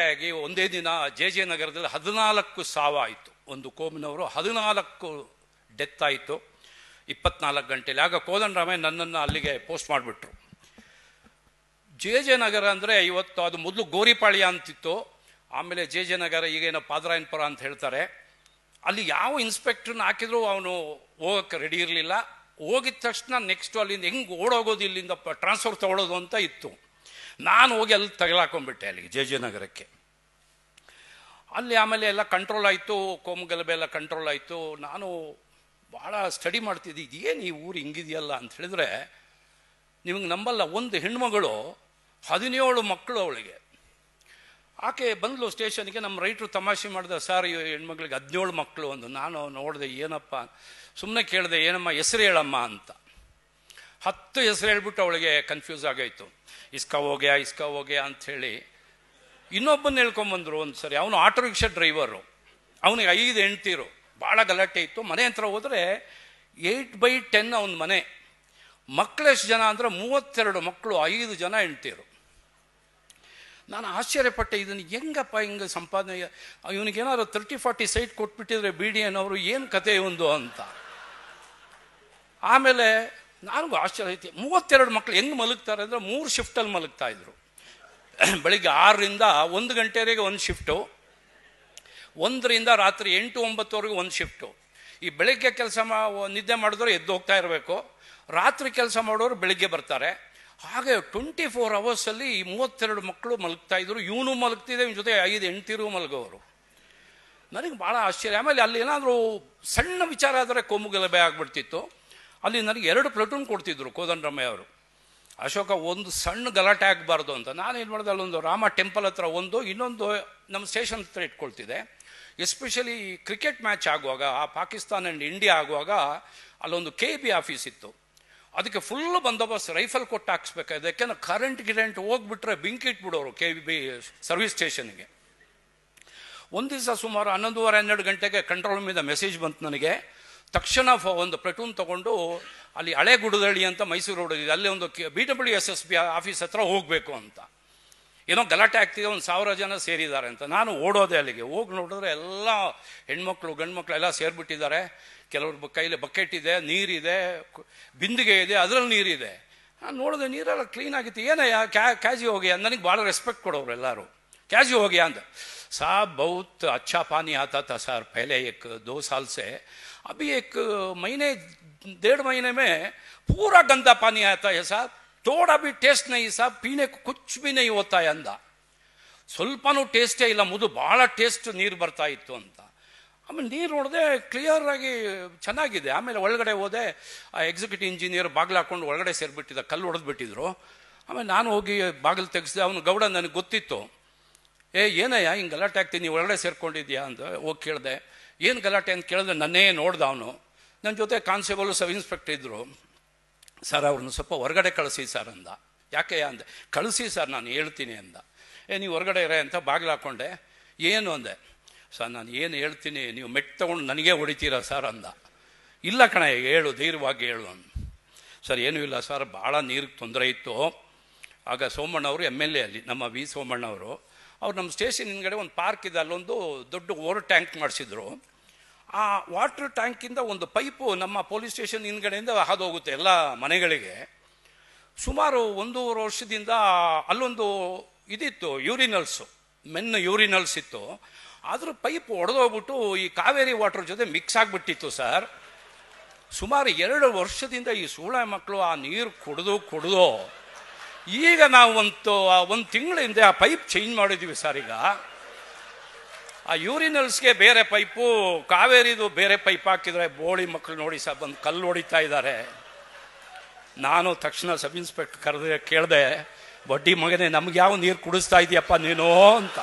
ಹಾಗಾಗಿ ಒಂದೇ ದಿನ ಜೆ ಜೆ ನಗರದಲ್ಲಿ ಹದಿನಾಲ್ಕು ಸಾವಾಯಿತು ಒಂದು ಕೋಮಿನವರು ಹದಿನಾಲ್ಕು ಡೆತ್ ಆಯಿತು ಇಪ್ಪತ್ನಾಲ್ಕು ಗಂಟೆಯಲ್ಲಿ ಆಗ ರಾಮಯ್ಯ ನನ್ನನ್ನು ಅಲ್ಲಿಗೆ ಪೋಸ್ಟ್ ಮಾಡಿಬಿಟ್ರು ಜೆ ಜೆ ನಗರ ಅಂದರೆ ಇವತ್ತು ಅದು ಮೊದಲು ಗೋರಿಪಾಳ್ಯ ಅಂತಿತ್ತು ಆಮೇಲೆ ಜೆ ಜೆ ನಗರ ಈಗೇನೋ ಪಾದರಾಯನಪುರ ಅಂತ ಹೇಳ್ತಾರೆ ಅಲ್ಲಿ ಯಾವ ಇನ್ಸ್ಪೆಕ್ಟ್ರನ್ನ ಹಾಕಿದ್ರು ಅವನು ಹೋಗಕ್ಕೆ ರೆಡಿ ಇರಲಿಲ್ಲ ಹೋಗಿದ ತಕ್ಷಣ ನೆಕ್ಸ್ಟು ಅಲ್ಲಿಂದ ಹೆಂಗೆ ಓಡೋಗೋದು ಇಲ್ಲಿಂದ ಟ್ರಾನ್ಸ್ಫರ್ ತೊಗೊಳೋದು ಅಂತ ಇತ್ತು ನಾನು ಹೋಗಿ ಅಲ್ಲಿ ತಗಲಾಕೊಂಡ್ಬಿಟ್ಟೆ ಅಲ್ಲಿಗೆ ಜೆ ಜೆ ನಗರಕ್ಕೆ ಅಲ್ಲಿ ಆಮೇಲೆ ಎಲ್ಲ ಕಂಟ್ರೋಲ್ ಆಯಿತು ಗಲಭೆ ಎಲ್ಲ ಕಂಟ್ರೋಲ್ ಆಯಿತು ನಾನು ಭಾಳ ಸ್ಟಡಿ ಮಾಡ್ತಿದ್ದೆ ಇದೇನು ಈ ಊರು ಹಿಂಗಿದೆಯಲ್ಲ ಅಂತ ಹೇಳಿದ್ರೆ ನಿಮಗೆ ನಂಬಲ್ಲ ಒಂದು ಹೆಣ್ಮಗಳು ಹದಿನೇಳು ಮಕ್ಕಳು ಅವಳಿಗೆ ಆಕೆ ಬಂದಳು ಸ್ಟೇಷನ್ಗೆ ನಮ್ಮ ರೈಟ್ರು ತಮಾಷೆ ಮಾಡಿದೆ ಸರ್ ಹೆಣ್ಮಗಳಿಗೆ ಹದಿನೇಳು ಮಕ್ಕಳು ಒಂದು ನಾನು ನೋಡಿದೆ ಏನಪ್ಪ ಸುಮ್ಮನೆ ಕೇಳಿದೆ ಏನಮ್ಮ ಹೆಸರು ಹೇಳಮ್ಮ ಅಂತ ಹತ್ತು ಹೆಸರು ಹೇಳ್ಬಿಟ್ಟು ಅವಳಿಗೆ ಕನ್ಫ್ಯೂಸ್ ಆಗೋಯ್ತು ಇಸ್ಕ ಹೋಗ್ಯ ಇಸ್ಕ ಹೋಗ್ಯಾ ಅಂಥೇಳಿ ಇನ್ನೊಬ್ಬನ ಹೇಳ್ಕೊಂಬಂದ್ರು ಒಂದು ಸರಿ ಅವನು ಆಟೋ ರಿಕ್ಷಾ ಡ್ರೈವರು ಅವನಿಗೆ ಐದು ಹೆಂಡ್ತೀರು ಭಾಳ ಗಲಾಟೆ ಇತ್ತು ಮನೆ ಹತ್ರ ಹೋದರೆ ಏಯ್ಟ್ ಬೈ ಟೆನ್ ಅವನ ಮನೆ ಮಕ್ಕಳೆಷ್ಟು ಜನ ಅಂದರೆ ಮೂವತ್ತೆರಡು ಮಕ್ಕಳು ಐದು ಜನ ಹೆಂಡ್ತೀರು ನಾನು ಆಶ್ಚರ್ಯಪಟ್ಟೆ ಇದನ್ನು ಹೆಂಗಪ್ಪ ಹಿಂಗೆ ಸಂಪಾದನೆ ಇವನಿಗೇನಾದ್ರು ತರ್ಟಿ ಫಾರ್ಟಿ ಸೈಟ್ ಕೊಟ್ಬಿಟ್ಟಿದ್ರೆ ಬಿ ಡಿ ಅವರು ಏನು ಕತೆ ಒಂದು ಅಂತ ಆಮೇಲೆ ನನಗೂ ಆಶ್ಚರ್ಯ ಐತಿ ಮೂವತ್ತೆರಡು ಮಕ್ಕಳು ಹೆಂಗೆ ಮಲಗ್ತಾರೆ ಅಂದರೆ ಮೂರು ಶಿಫ್ಟಲ್ಲಿ ಮಲಗ್ತಾ ಇದ್ರು ಬೆಳಿಗ್ಗೆ ಆರರಿಂದ ಒಂದು ಗಂಟೆವರೆಗೆ ಒಂದು ಶಿಫ್ಟು ಒಂದರಿಂದ ರಾತ್ರಿ ಎಂಟು ಒಂಬತ್ತುವರೆಗೆ ಒಂದು ಶಿಫ್ಟು ಈ ಬೆಳಗ್ಗೆ ಕೆಲಸ ಮಾ ನಿದ್ದೆ ಮಾಡಿದ್ರು ಎದ್ದು ಹೋಗ್ತಾ ಇರಬೇಕು ರಾತ್ರಿ ಕೆಲಸ ಮಾಡೋರು ಬೆಳಿಗ್ಗೆ ಬರ್ತಾರೆ ಹಾಗೆ ಟ್ವೆಂಟಿ ಫೋರ್ ಅವರ್ಸಲ್ಲಿ ಈ ಮೂವತ್ತೆರಡು ಮಕ್ಕಳು ಮಲಗ್ತಾ ಇದ್ರು ಇವನು ಮಲಗ್ತಿದೆ ಇವನ ಜೊತೆ ಐದು ಎಂಟಿರು ಮಲಗೋರು ನನಗೆ ಭಾಳ ಆಶ್ಚರ್ಯ ಆಮೇಲೆ ಅಲ್ಲಿ ಏನಾದರೂ ಸಣ್ಣ ವಿಚಾರ ಆದರೆ ಬೇ ಆಗಿಬಿಡ್ತಿತ್ತು ಅಲ್ಲಿ ನನಗೆ ಎರಡು ಪ್ಲಟೂನ್ ಕೊಡ್ತಿದ್ರು ಕೋದಂಡರಾಮಯ್ಯ ಅವರು ಅಶೋಕ ಒಂದು ಸಣ್ಣ ಗಲಾಟೆ ಆಗಬಾರ್ದು ಅಂತ ನಾನು ಏನು ಮಾಡಿದೆ ಅಲ್ಲೊಂದು ರಾಮ ಟೆಂಪಲ್ ಹತ್ರ ಒಂದು ಇನ್ನೊಂದು ನಮ್ಮ ಸ್ಟೇಷನ್ ಹತ್ರ ಇಟ್ಕೊಳ್ತಿದೆ ಎಸ್ಪೆಷಲಿ ಕ್ರಿಕೆಟ್ ಮ್ಯಾಚ್ ಆಗುವಾಗ ಆ ಪಾಕಿಸ್ತಾನ್ ಆ್ಯಂಡ್ ಇಂಡಿಯಾ ಆಗುವಾಗ ಅಲ್ಲೊಂದು ಕೆ ಬಿ ಆಫೀಸ್ ಇತ್ತು ಅದಕ್ಕೆ ಫುಲ್ ಬಂದೋಬಸ್ತ್ ರೈಫಲ್ ಕೊಟ್ಟು ಹಾಕ್ಸ್ಬೇಕಾಯ್ತು ಯಾಕೆಂದ್ರೆ ಕರೆಂಟ್ ಗಿರೆಂಟ್ ಹೋಗ್ಬಿಟ್ರೆ ಬೆಂಕಿ ಇಟ್ಬಿಡೋರು ಕೆ ಬಿ ಸರ್ವಿಸ್ ಸ್ಟೇಷನ್ಗೆ ಒಂದು ದಿವಸ ಸುಮಾರು ಹನ್ನೊಂದುವರೆ ಹನ್ನೆರಡು ಗಂಟೆಗೆ ಕಂಟ್ರೋಲ್ ಮೇಲೆ ಮೆಸೇಜ್ ಬಂತು ನನಗೆ ತಕ್ಷಣ ಒಂದು ಪ್ಲಟೂನ್ ತಗೊಂಡು ಅಲ್ಲಿ ಹಳೆ ಗುಡದಳ್ಳಿ ಅಂತ ಮೈಸೂರು ರೋಡ್ ಇದೆ ಅಲ್ಲಿ ಒಂದು B W S S B office ಹತ್ರ ಹೋಗಬೇಕು ಅಂತ ಏನೋ ಗಲಾಟೆ ಆಗ್ತಿದೆ ಒಂದು ಸಾವಿರ ಜನ ಸೇರಿದ್ದಾರೆ ಅಂತ ನಾನು ಓಡೋದೆ ಅಲ್ಲಿಗೆ ಹೋಗಿ ನೋಡಿದ್ರೆ ಎಲ್ಲ ಹೆಣ್ಮಕ್ಳು ಗಂಡ್ಮಕ್ಳು ಎಲ್ಲ ಸೇರಿಬಿಟ್ಟಿದ್ದಾರೆ ಕೆಲವ್ರ ಕೈಲಿ ಬಕೆಟ್ ಇದೆ ನೀರಿದೆ ಬಿಂದಿಗೆ ಇದೆ ಅದರಲ್ಲಿ ನೀರಿದೆ ನಾನು ನೋಡಿದೆ ನೀರೆಲ್ಲ ಕ್ಲೀನ್ ಆಗಿತ್ತು ಏನಯ್ಯ ಕ್ಯಾ ಕ್ಯಾಜಿ ಹೋಗ್ಯಾ ನನಗೆ ಭಾಳ ರೆಸ್ಪೆಕ್ಟ್ ಕೊಡೋರು ಎಲ್ಲರೂ ಕ್ಯಾಜಿ ಹೋಗ್ಯಾ ಅಂತ सा बहुत ಅಚ್ಚಾ पानी ಆತ था सर पहले एक दो साल से अभी एक महीने डेढ़ महीने में पूरा गंदा पानी आता है साहब थोड़ा भी ಟೇಸ್ಟ್ नहीं साहब पीने को कुछ भी नहीं होता ಅಂದ ಸ್ವಲ್ಪನೂ ಟೇಸ್ಟೇ ಇಲ್ಲ ಮುದು ಭಾಳ ಟೇಸ್ಟ್ ನೀರು ಬರ್ತಾ ಇತ್ತು ಅಂತ ಆಮೇಲೆ ನೀರು ನೋಡಿದೆ ಕ್ಲಿಯರ್ ಆಗಿ ಚೆನ್ನಾಗಿದೆ ಆಮೇಲೆ ಒಳಗಡೆ ಹೋದೆ ಆ ಎಕ್ಸಿಕ್ಯೂಟಿವ್ ಇಂಜಿನಿಯರ್ ಬಾಗಿಲು ಹಾಕೊಂಡು ಒಳಗಡೆ ಸೇರಿಬಿಟ್ಟಿದ್ದ ಕಲ್ಲು ಹೊಡೆದ್ಬಿಟ್ಟಿದ್ರು ಆಮೇಲೆ ನಾನು ಹೋಗಿ ಬಾಗಿಲು ತೆಗೆಸಿದೆ ಅವನು ಗೌಡ ನನಗೆ ಗೊತ್ತಿತ್ತು ಏ ಏನಯ್ಯ ಹಿಂಗೆ ಗಲಾಟೆ ಆಗ್ತೀನಿ ನೀವು ಒಳಗಡೆ ಸೇರ್ಕೊಂಡಿದ್ಯಾ ಅಂತ ಹೋಗಿ ಕೇಳಿದೆ ಏನು ಗಲಾಟೆ ಅಂತ ಕೇಳಿದ್ರೆ ನನ್ನೇ ನೋಡ್ದ ಅವನು ನನ್ನ ಜೊತೆ ಕಾನ್ಸ್ಟೇಬಲ್ ಸಬ್ ಇನ್ಸ್ಪೆಕ್ಟರ್ ಇದ್ದರು ಸರ್ ಅವ್ರನ್ನ ಸ್ವಲ್ಪ ಹೊರಗಡೆ ಕಳಿಸಿ ಸರ್ ಅಂದ ಯಾಕೆ ಅಂದೆ ಕಳಿಸಿ ಸರ್ ನಾನು ಹೇಳ್ತೀನಿ ಅಂದ ಏ ನೀವು ಹೊರಗಡೆ ಇರೇ ಅಂತ ಬಾಗಿಲು ಹಾಕ್ಕೊಂಡೆ ಏನು ಅಂದೆ ಸರ್ ನಾನು ಏನು ಹೇಳ್ತೀನಿ ನೀವು ಮೆಟ್ ತೊಗೊಂಡು ನನಗೇ ಹೊಡಿತೀರ ಸರ್ ಅಂದ ಇಲ್ಲ ಕಣ ಹೇಳು ಧೈರ್ಯವಾಗಿ ಹೇಳು ಅಂದ ಸರ್ ಏನೂ ಇಲ್ಲ ಸರ್ ಭಾಳ ನೀರಿಗೆ ತೊಂದರೆ ಇತ್ತು ಆಗ ಸೋಮಣ್ಣವರು ಎಮ್ ಎಲ್ ಎ ಅಲ್ಲಿ ನಮ್ಮ ವಿ ಸೋಮಣ್ಣವರು ಅವ್ರು ನಮ್ಮ ಸ್ಟೇಷನ್ ಹಿಂದ್ಗಡೆ ಒಂದು ಪಾರ್ಕ್ ಇದೆ ಅಲ್ಲೊಂದು ದೊಡ್ಡ ವಾಟರ್ ಟ್ಯಾಂಕ್ ಮಾಡಿಸಿದ್ರು ಆ ವಾಟರ್ ಟ್ಯಾಂಕಿಂದ ಒಂದು ಪೈಪು ನಮ್ಮ ಪೊಲೀಸ್ ಸ್ಟೇಷನ್ ಹಿಂದ್ಗಡೆಯಿಂದ ಹಾದು ಹೋಗುತ್ತೆ ಎಲ್ಲ ಮನೆಗಳಿಗೆ ಸುಮಾರು ಒಂದೂವರೆ ವರ್ಷದಿಂದ ಅಲ್ಲೊಂದು ಇದಿತ್ತು ಯೂರಿನಲ್ಸು ಮೆನ್ ಯೂರಿನಲ್ಸ್ ಇತ್ತು ಆದರೂ ಪೈಪ್ ಒಡೆದೋಗ್ಬಿಟ್ಟು ಈ ಕಾವೇರಿ ವಾಟರ್ ಜೊತೆ ಮಿಕ್ಸ್ ಆಗಿಬಿಟ್ಟಿತ್ತು ಸರ್ ಸುಮಾರು ಎರಡು ವರ್ಷದಿಂದ ಈ ಸೂಳೆ ಮಕ್ಕಳು ಆ ನೀರು ಕುಡಿದು ಕುಡಿದು ಈಗ ನಾವು ಒಂದು ಒಂದು ತಿಂಗಳ ಹಿಂದೆ ಆ ಪೈಪ್ ಚೇಂಜ್ ಮಾಡಿದ್ದೀವಿ ಸರ್ ಈಗ ಆ ಯೂರಿನಲ್ಸ್ಗೆ ಬೇರೆ ಪೈಪು ಕಾವೇರಿದು ಬೇರೆ ಪೈಪ್ ಹಾಕಿದರೆ ಬೋಳಿ ಮಕ್ಕಳು ನೋಡಿ ಸರ್ ಬಂದು ಕಲ್ಲು ಹೊಡಿತಾ ಇದ್ದಾರೆ ನಾನು ತಕ್ಷಣ ಸಬ್ ಇನ್ಸ್ಪೆಕ್ಟರ್ ಕರೆದ ಕೇಳಿದೆ ಬಡ್ಡಿ ಮಗನೇ ನಮ್ಗೆ ಯಾವ ನೀರು ಕುಡಿಸ್ತಾ ಇದೆಯಪ್ಪ ನೀನು ಅಂತ